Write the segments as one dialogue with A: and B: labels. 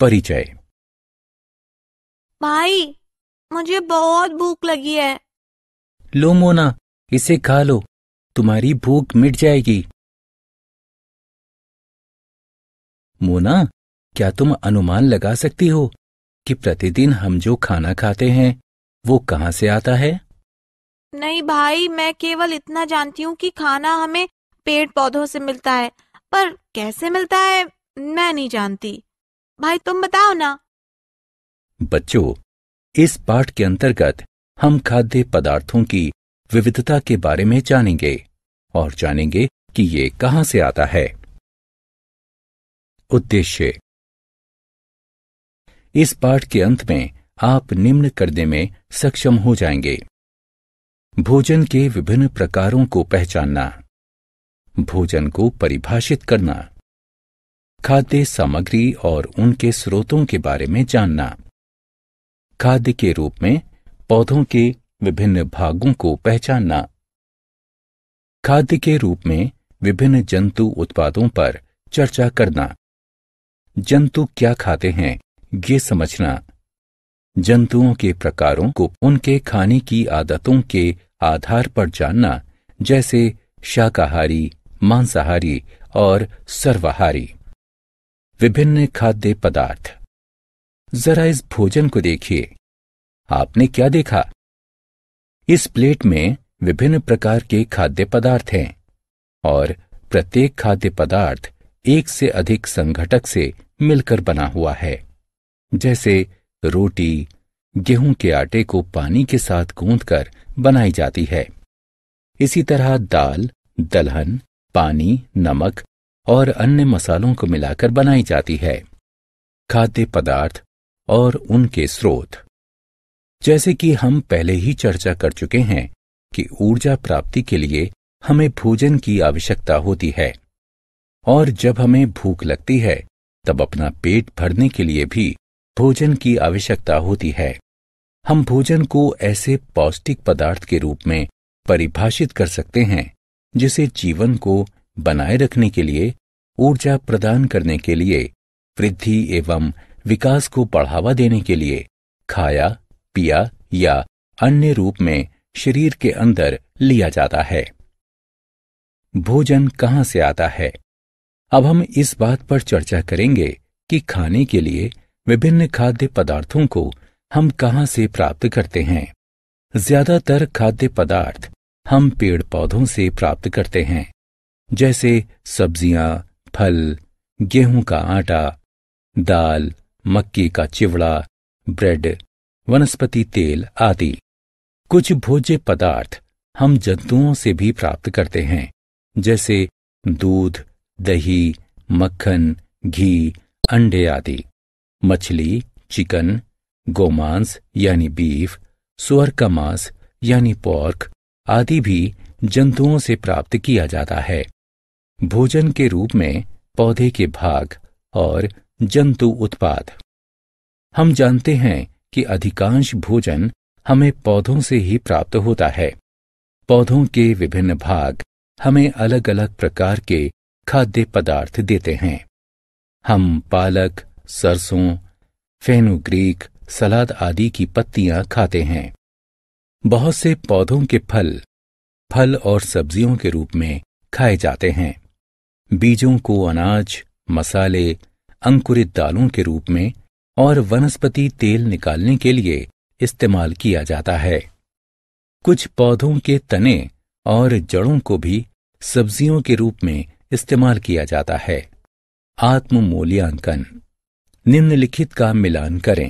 A: परिचय भाई मुझे बहुत भूख लगी है लो मोना इसे खा लो तुम्हारी भूख मिट जाएगी मोना क्या तुम अनुमान लगा सकती हो कि प्रतिदिन हम जो खाना खाते हैं वो कहाँ से आता है नहीं भाई मैं केवल इतना जानती हूँ कि खाना हमें पेड़ पौधों से मिलता है पर कैसे मिलता है मैं नहीं जानती भाई तुम बताओ ना बच्चों इस पाठ के अंतर्गत हम खाद्य पदार्थों की विविधता के बारे में जानेंगे और जानेंगे कि ये कहां से आता है उद्देश्य इस पाठ के अंत में आप निम्न करने में सक्षम हो जाएंगे भोजन के विभिन्न प्रकारों को पहचानना भोजन को परिभाषित करना खाद्य सामग्री और उनके स्रोतों के बारे में जानना खाद्य के रूप में पौधों के विभिन्न भागों को पहचानना खाद्य के रूप में विभिन्न जंतु उत्पादों पर चर्चा करना जंतु क्या खाते हैं ये समझना जंतुओं के प्रकारों को उनके खाने की आदतों के आधार पर जानना जैसे शाकाहारी मांसाहारी और सर्वाहारी विभिन्न खाद्य पदार्थ जरा इस भोजन को देखिए आपने क्या देखा इस प्लेट में विभिन्न प्रकार के खाद्य पदार्थ हैं और प्रत्येक खाद्य पदार्थ एक से अधिक संघटक से मिलकर बना हुआ है जैसे रोटी गेहूं के आटे को पानी के साथ कर बनाई जाती है इसी तरह दाल दलहन पानी नमक और अन्य मसालों को मिलाकर बनाई जाती है खाद्य पदार्थ और उनके स्रोत जैसे कि हम पहले ही चर्चा कर चुके हैं कि ऊर्जा प्राप्ति के लिए हमें भोजन की आवश्यकता होती है और जब हमें भूख लगती है तब अपना पेट भरने के लिए भी भोजन की आवश्यकता होती है हम भोजन को ऐसे पौष्टिक पदार्थ के रूप में परिभाषित कर सकते हैं जिसे जीवन को बनाए रखने के लिए ऊर्जा प्रदान करने के लिए वृद्धि एवं विकास को बढ़ावा देने के लिए खाया पिया या अन्य रूप में शरीर के अंदर लिया जाता है भोजन कहाँ से आता है अब हम इस बात पर चर्चा करेंगे कि खाने के लिए विभिन्न खाद्य पदार्थों को हम कहाँ से प्राप्त करते हैं ज्यादातर खाद्य पदार्थ हम पेड़ पौधों से प्राप्त करते हैं जैसे सब्जियां फल गेहूं का आटा दाल मक्की का चिवड़ा ब्रेड वनस्पति तेल आदि कुछ भोज्य पदार्थ हम जंतुओं से भी प्राप्त करते हैं जैसे दूध दही मक्खन घी अंडे आदि मछली चिकन गोमांस यानी बीफ सुअर का मांस यानी पोर्क आदि भी जंतुओं से प्राप्त किया जाता है भोजन के रूप में पौधे के भाग और जंतु उत्पाद हम जानते हैं कि अधिकांश भोजन हमें पौधों से ही प्राप्त होता है पौधों के विभिन्न भाग हमें अलग अलग प्रकार के खाद्य पदार्थ देते हैं हम पालक सरसों फेनुग्रीक सलाद आदि की पत्तियां खाते हैं बहुत से पौधों के फल फल और सब्जियों के रूप में खाए जाते हैं बीजों को अनाज मसाले अंकुरित दालों के रूप में और वनस्पति तेल निकालने के लिए इस्तेमाल किया जाता है कुछ पौधों के तने और जड़ों को भी सब्जियों के रूप में इस्तेमाल किया जाता है आत्म मूल्यांकन निम्नलिखित का मिलान करें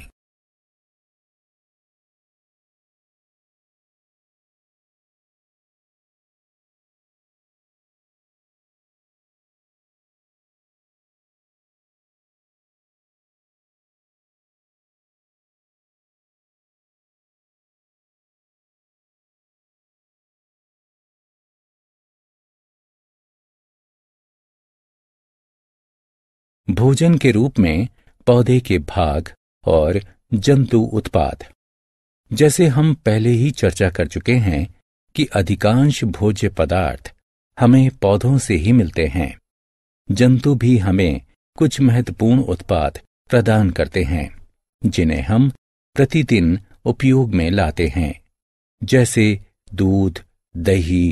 A: भोजन के रूप में पौधे के भाग और जंतु उत्पाद जैसे हम पहले ही चर्चा कर चुके हैं कि अधिकांश भोज्य पदार्थ हमें पौधों से ही मिलते हैं जंतु भी हमें कुछ महत्वपूर्ण उत्पाद प्रदान करते हैं जिन्हें हम प्रतिदिन उपयोग में लाते हैं जैसे दूध दही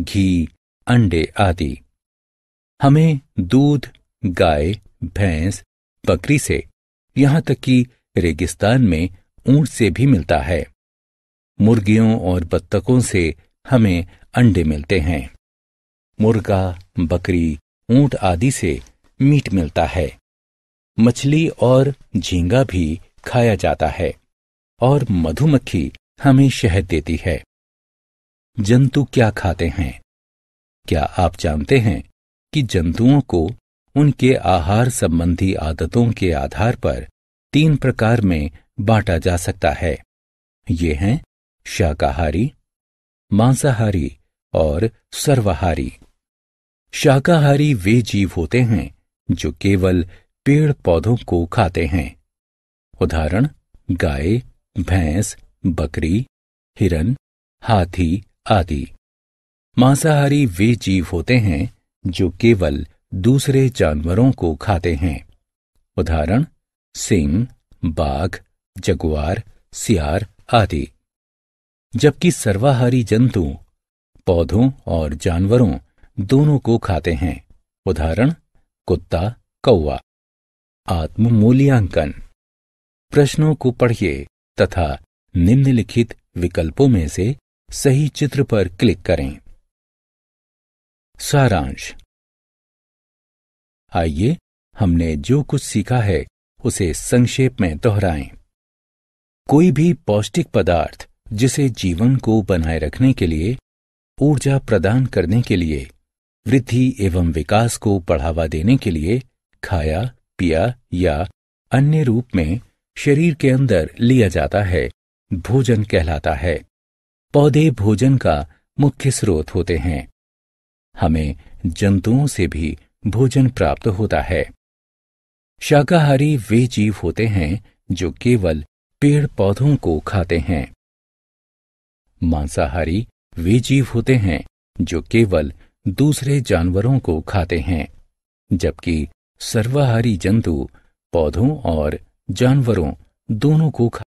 A: घी अंडे आदि हमें दूध गाय भैंस बकरी से यहां तक कि रेगिस्तान में ऊंट से भी मिलता है मुर्गियों और बत्तखों से हमें अंडे मिलते हैं मुर्गा बकरी ऊंट आदि से मीट मिलता है मछली और झींगा भी खाया जाता है और मधुमक्खी हमें शहद देती है जंतु क्या खाते हैं क्या आप जानते हैं कि जंतुओं को उनके आहार संबंधी आदतों के आधार पर तीन प्रकार में बांटा जा सकता है ये हैं शाकाहारी मांसाहारी और सर्वाहारी शाकाहारी वे जीव होते हैं जो केवल पेड़ पौधों को खाते हैं उदाहरण गाय भैंस बकरी हिरन हाथी आदि मांसाहारी वे जीव होते हैं जो केवल दूसरे जानवरों को खाते हैं उदाहरण सिंह बाघ जगुआर सियार आदि जबकि सर्वाहारी जंतु पौधों और जानवरों दोनों को खाते हैं उदाहरण कुत्ता कौआ आत्म मूल्यांकन प्रश्नों को पढ़िए तथा निम्नलिखित विकल्पों में से सही चित्र पर क्लिक करें सारांश आइए हमने जो कुछ सीखा है उसे संक्षेप में दोहराएं। कोई भी पौष्टिक पदार्थ जिसे जीवन को बनाए रखने के लिए ऊर्जा प्रदान करने के लिए वृद्धि एवं विकास को बढ़ावा देने के लिए खाया पिया या अन्य रूप में शरीर के अंदर लिया जाता है भोजन कहलाता है पौधे भोजन का मुख्य स्रोत होते हैं हमें जंतुओं से भी भोजन प्राप्त होता है शाकाहारी वे जीव होते हैं जो केवल पेड़ पौधों को खाते हैं मांसाहारी वे जीव होते हैं जो केवल दूसरे जानवरों को खाते हैं जबकि सर्वाहारी जंतु पौधों और जानवरों दोनों को खाते